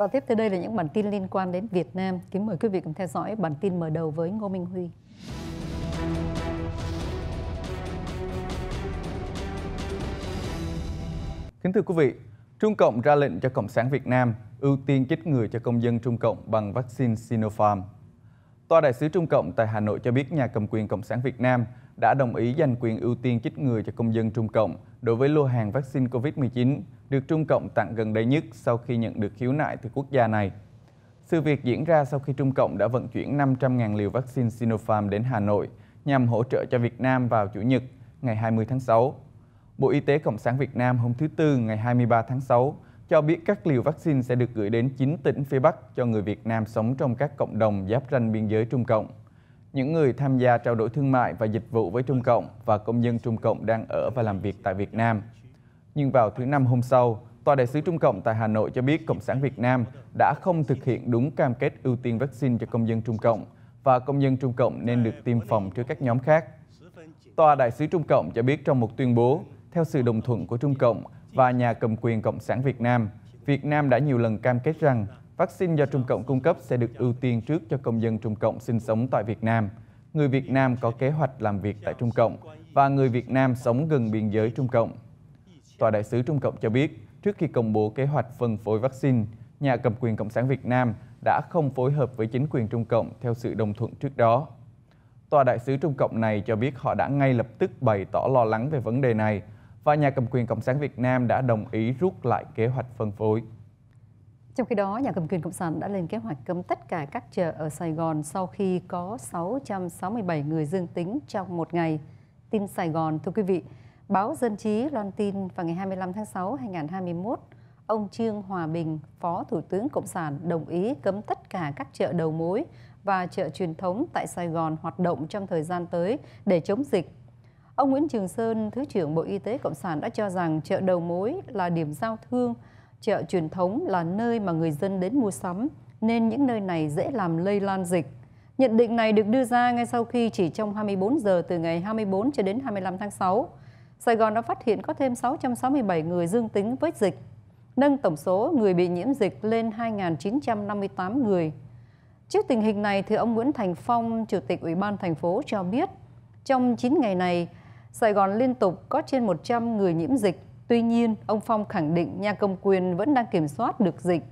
Và tiếp theo đây là những bản tin liên quan đến Việt Nam. Kính mời quý vị cùng theo dõi bản tin mở đầu với Ngô Minh Huy. Kính thưa quý vị, Trung Cộng ra lệnh cho Cộng sản Việt Nam ưu tiên chích người cho công dân Trung Cộng bằng vaccine Sinopharm. Tòa đại sứ Trung Cộng tại Hà Nội cho biết nhà cầm quyền Cộng sản Việt Nam đã đồng ý dành quyền ưu tiên chích người cho công dân Trung Cộng đối với lô hàng vaccine COVID-19 được Trung Cộng tặng gần đây nhất sau khi nhận được khiếu nại từ quốc gia này. Sự việc diễn ra sau khi Trung Cộng đã vận chuyển 500.000 liều vaccine Sinopharm đến Hà Nội nhằm hỗ trợ cho Việt Nam vào Chủ nhật ngày 20 tháng 6. Bộ Y tế Cộng sản Việt Nam hôm thứ Tư ngày 23 tháng 6 cho biết các liều vaccine sẽ được gửi đến 9 tỉnh phía Bắc cho người Việt Nam sống trong các cộng đồng giáp ranh biên giới Trung Cộng. Những người tham gia trao đổi thương mại và dịch vụ với Trung Cộng và công dân Trung Cộng đang ở và làm việc tại Việt Nam nhưng vào thứ Năm hôm sau, Tòa đại sứ Trung Cộng tại Hà Nội cho biết Cộng sản Việt Nam đã không thực hiện đúng cam kết ưu tiên vaccine cho công dân Trung Cộng và công dân Trung Cộng nên được tiêm phòng trước các nhóm khác. Tòa đại sứ Trung Cộng cho biết trong một tuyên bố, theo sự đồng thuận của Trung Cộng và nhà cầm quyền Cộng sản Việt Nam, Việt Nam đã nhiều lần cam kết rằng vaccine do Trung Cộng cung cấp sẽ được ưu tiên trước cho công dân Trung Cộng sinh sống tại Việt Nam, người Việt Nam có kế hoạch làm việc tại Trung Cộng và người Việt Nam sống gần biên giới Trung Cộng. Tòa đại sứ Trung Cộng cho biết, trước khi công bố kế hoạch phân phối vaccine, nhà cầm quyền Cộng sản Việt Nam đã không phối hợp với chính quyền Trung Cộng theo sự đồng thuận trước đó. Tòa đại sứ Trung Cộng này cho biết họ đã ngay lập tức bày tỏ lo lắng về vấn đề này và nhà cầm quyền Cộng sản Việt Nam đã đồng ý rút lại kế hoạch phân phối. Trong khi đó, nhà cầm quyền Cộng sản đã lên kế hoạch cấm tất cả các chợ ở Sài Gòn sau khi có 667 người dương tính trong một ngày. Tin Sài Gòn, thưa quý vị, Báo Dân chí loan tin vào ngày 25 tháng 6 2021, ông Trương Hòa Bình, Phó Thủ tướng Cộng sản đồng ý cấm tất cả các chợ đầu mối và chợ truyền thống tại Sài Gòn hoạt động trong thời gian tới để chống dịch. Ông Nguyễn Trường Sơn, Thứ trưởng Bộ Y tế Cộng sản đã cho rằng chợ đầu mối là điểm giao thương, chợ truyền thống là nơi mà người dân đến mua sắm, nên những nơi này dễ làm lây lan dịch. Nhận định này được đưa ra ngay sau khi chỉ trong 24 giờ từ ngày 24 cho đến 25 tháng 6, Sài Gòn đã phát hiện có thêm 667 người dương tính với dịch, nâng tổng số người bị nhiễm dịch lên 2.958 người. Trước tình hình này, thì ông Nguyễn Thành Phong, Chủ tịch Ủy ban thành phố cho biết, trong 9 ngày này, Sài Gòn liên tục có trên 100 người nhiễm dịch. Tuy nhiên, ông Phong khẳng định nhà công quyền vẫn đang kiểm soát được dịch.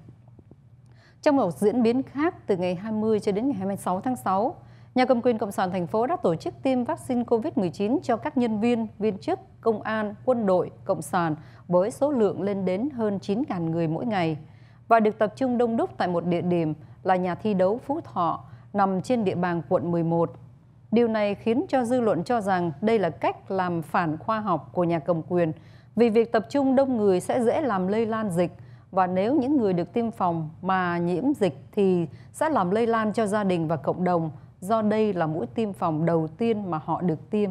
Trong một diễn biến khác, từ ngày 20 cho đến ngày 26 tháng 6, Nhà cầm quyền Cộng sản thành phố đã tổ chức tiêm vaccine COVID-19 cho các nhân viên, viên chức, công an, quân đội, cộng sản với số lượng lên đến hơn 9.000 người mỗi ngày và được tập trung đông đúc tại một địa điểm là nhà thi đấu Phú Thọ nằm trên địa bàn quận 11. Điều này khiến cho dư luận cho rằng đây là cách làm phản khoa học của nhà cầm quyền vì việc tập trung đông người sẽ dễ làm lây lan dịch và nếu những người được tiêm phòng mà nhiễm dịch thì sẽ làm lây lan cho gia đình và cộng đồng do đây là mũi tiêm phòng đầu tiên mà họ được tiêm.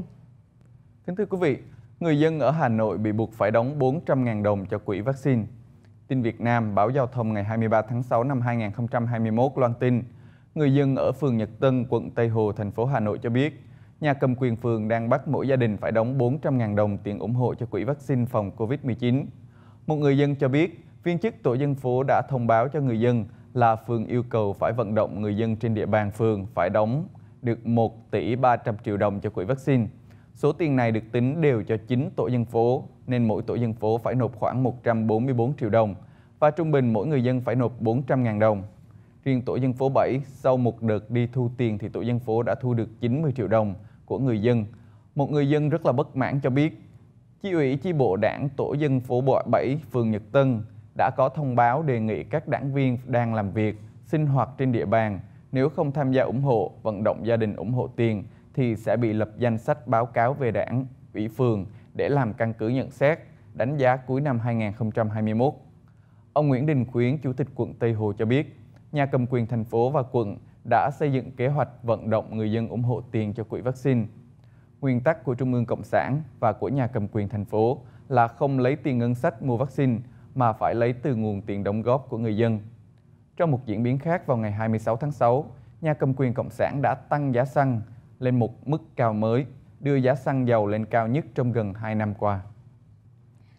Kính thưa quý vị, người dân ở Hà Nội bị buộc phải đóng 400.000 đồng cho quỹ vaccine. Tin Việt Nam báo giao thông ngày 23 tháng 6 năm 2021 loan tin, người dân ở phường Nhật Tân, quận Tây Hồ, thành phố Hà Nội cho biết, nhà cầm quyền phường đang bắt mỗi gia đình phải đóng 400.000 đồng tiền ủng hộ cho quỹ vaccine phòng COVID-19. Một người dân cho biết, viên chức tổ dân phố đã thông báo cho người dân là phường yêu cầu phải vận động người dân trên địa bàn phường phải đóng được 1 tỷ 300 triệu đồng cho quỹ vaccine. Số tiền này được tính đều cho 9 tổ dân phố, nên mỗi tổ dân phố phải nộp khoảng 144 triệu đồng và trung bình mỗi người dân phải nộp 400.000 đồng. Riêng tổ dân phố 7, sau một đợt đi thu tiền thì tổ dân phố đã thu được 90 triệu đồng của người dân. Một người dân rất là bất mãn cho biết, chi ủy chi bộ đảng tổ dân phố 7 phường Nhật Tân đã có thông báo đề nghị các đảng viên đang làm việc, sinh hoạt trên địa bàn nếu không tham gia ủng hộ, vận động gia đình ủng hộ tiền thì sẽ bị lập danh sách báo cáo về đảng, ủy phường để làm căn cứ nhận xét, đánh giá cuối năm 2021. Ông Nguyễn Đình Khuyến, Chủ tịch quận Tây Hồ cho biết, nhà cầm quyền thành phố và quận đã xây dựng kế hoạch vận động người dân ủng hộ tiền cho quỹ vaccine. Nguyên tắc của Trung ương Cộng sản và của nhà cầm quyền thành phố là không lấy tiền ngân sách mua vaccine, mà phải lấy từ nguồn tiền đóng góp của người dân. Trong một diễn biến khác vào ngày 26 tháng 6, nhà cầm quyền Cộng sản đã tăng giá xăng lên một mức cao mới, đưa giá xăng dầu lên cao nhất trong gần 2 năm qua.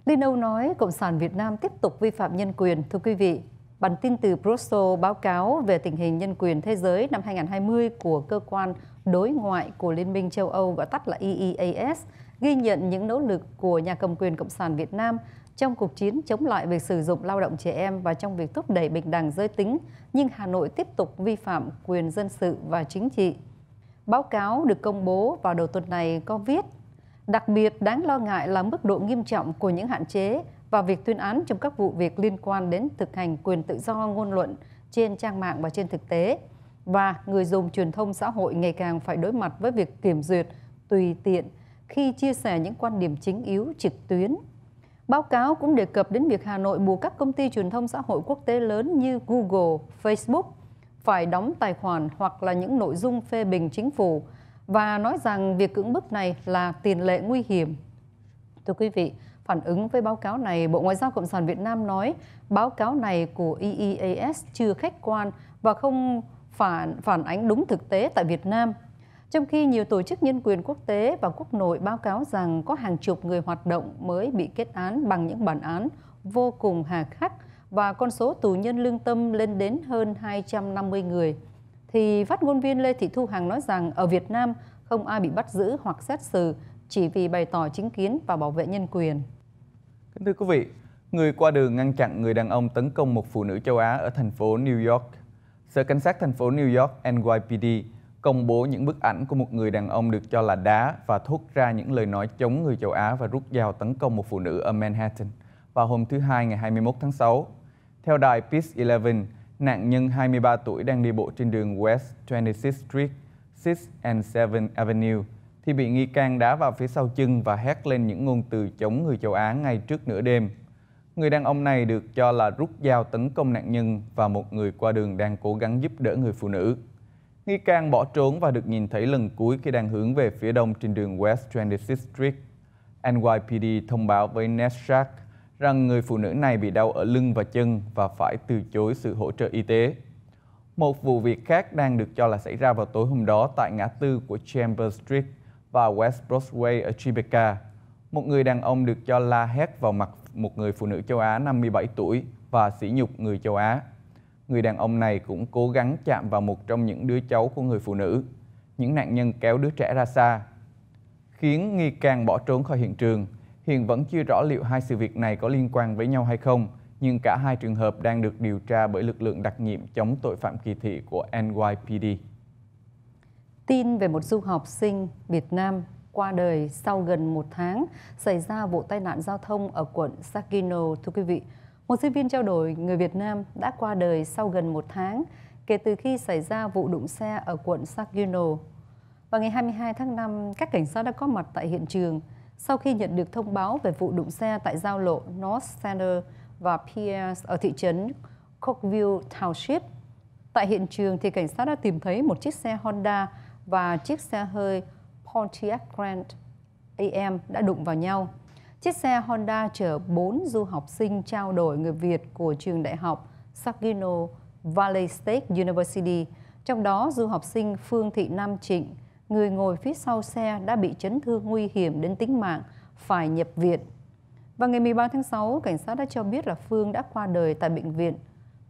Liên Âu nói Cộng sản Việt Nam tiếp tục vi phạm nhân quyền. Thưa quý vị, bản tin từ Brussels báo cáo về tình hình nhân quyền thế giới năm 2020 của cơ quan đối ngoại của Liên minh châu Âu gọi tắt là EEAS ghi nhận những nỗ lực của nhà cầm quyền Cộng sản Việt Nam trong cuộc chiến chống lại việc sử dụng lao động trẻ em và trong việc thúc đẩy bình đẳng giới tính, nhưng Hà Nội tiếp tục vi phạm quyền dân sự và chính trị. Báo cáo được công bố vào đầu tuần này có viết, đặc biệt đáng lo ngại là mức độ nghiêm trọng của những hạn chế và việc tuyên án trong các vụ việc liên quan đến thực hành quyền tự do ngôn luận trên trang mạng và trên thực tế và người dùng truyền thông xã hội ngày càng phải đối mặt với việc kiểm duyệt tùy tiện khi chia sẻ những quan điểm chính yếu trực tuyến Báo cáo cũng đề cập đến việc Hà Nội buộc các công ty truyền thông xã hội quốc tế lớn như Google, Facebook phải đóng tài khoản hoặc là những nội dung phê bình chính phủ và nói rằng việc cưỡng bức này là tiền lệ nguy hiểm. Thưa quý vị, phản ứng với báo cáo này, Bộ Ngoại giao Cộng sản Việt Nam nói báo cáo này của EEAS chưa khách quan và không phản phản ánh đúng thực tế tại Việt Nam trong khi nhiều tổ chức nhân quyền quốc tế và quốc nội báo cáo rằng có hàng chục người hoạt động mới bị kết án bằng những bản án vô cùng hà khắc và con số tù nhân lương tâm lên đến hơn 250 người, thì phát ngôn viên Lê Thị Thu Hằng nói rằng ở Việt Nam không ai bị bắt giữ hoặc xét xử chỉ vì bày tỏ chính kiến và bảo vệ nhân quyền. Kính thưa quý vị, người qua đường ngăn chặn người đàn ông tấn công một phụ nữ châu Á ở thành phố New York. Sở Cảnh sát thành phố New York NYPD công bố những bức ảnh của một người đàn ông được cho là đá và thốt ra những lời nói chống người châu Á và rút dao tấn công một phụ nữ ở Manhattan vào hôm thứ Hai ngày 21 tháng 6. Theo đài Peace 11, nạn nhân 23 tuổi đang đi bộ trên đường West 26th Street, 6 and 7 Avenue thì bị nghi can đá vào phía sau chân và hét lên những ngôn từ chống người châu Á ngay trước nửa đêm. Người đàn ông này được cho là rút dao tấn công nạn nhân và một người qua đường đang cố gắng giúp đỡ người phụ nữ. Nghi can bỏ trốn và được nhìn thấy lần cuối khi đang hướng về phía đông trên đường West 26th Street. NYPD thông báo với Neshak rằng người phụ nữ này bị đau ở lưng và chân và phải từ chối sự hỗ trợ y tế. Một vụ việc khác đang được cho là xảy ra vào tối hôm đó tại ngã tư của Chambers Street và West Broadway ở Tribeca. Một người đàn ông được cho la hét vào mặt một người phụ nữ châu Á 57 tuổi và sỉ nhục người châu Á người đàn ông này cũng cố gắng chạm vào một trong những đứa cháu của người phụ nữ. Những nạn nhân kéo đứa trẻ ra xa, khiến nghi can bỏ trốn khỏi hiện trường. Hiện vẫn chưa rõ liệu hai sự việc này có liên quan với nhau hay không, nhưng cả hai trường hợp đang được điều tra bởi lực lượng đặc nhiệm chống tội phạm kỳ thị của NYPD. Tin về một du học sinh Việt Nam qua đời sau gần một tháng xảy ra vụ tai nạn giao thông ở quận Sakino, thưa quý vị. Một sinh viên trao đổi người Việt Nam đã qua đời sau gần một tháng kể từ khi xảy ra vụ đụng xe ở quận Saginaw. Vào ngày 22 tháng 5, các cảnh sát đã có mặt tại hiện trường sau khi nhận được thông báo về vụ đụng xe tại giao lộ North Center và Pierce ở thị trấn Cookville Township. Tại hiện trường, thì cảnh sát đã tìm thấy một chiếc xe Honda và chiếc xe hơi Pontiac Grand AM đã đụng vào nhau. Chiếc xe Honda chở 4 du học sinh trao đổi người Việt của trường đại học Saginaw Valley State University, trong đó du học sinh Phương Thị Nam Trịnh, người ngồi phía sau xe đã bị chấn thương nguy hiểm đến tính mạng, phải nhập viện. Vào ngày 13 tháng 6, cảnh sát đã cho biết là Phương đã qua đời tại bệnh viện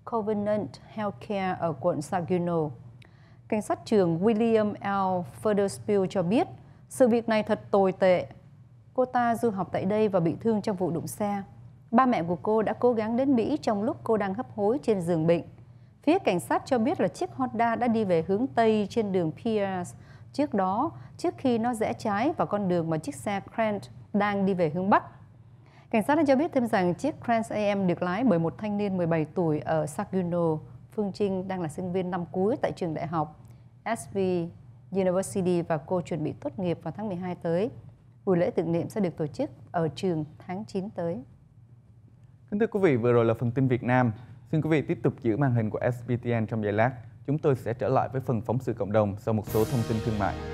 Covenant Healthcare ở quận Saginaw. Cảnh sát trưởng William L. Furderspew cho biết, sự việc này thật tồi tệ Cô ta du học tại đây và bị thương trong vụ đụng xe. Ba mẹ của cô đã cố gắng đến Mỹ trong lúc cô đang hấp hối trên giường bệnh. Phía cảnh sát cho biết là chiếc Honda đã đi về hướng Tây trên đường Pierce trước đó trước khi nó rẽ trái vào con đường mà chiếc xe Grant đang đi về hướng Bắc. Cảnh sát đã cho biết thêm rằng chiếc Grant AM được lái bởi một thanh niên 17 tuổi ở Saguno. Phương Trinh đang là sinh viên năm cuối tại trường đại học SV University và cô chuẩn bị tốt nghiệp vào tháng 12 tới buổi lễ tưởng niệm sẽ được tổ chức ở trường tháng 9 tới. Kính thưa quý vị, vừa rồi là phần tin Việt Nam. Xin quý vị tiếp tục giữ màn hình của SBTN trong giây lát. Chúng tôi sẽ trở lại với phần phóng sự cộng đồng sau một số thông tin thương mại.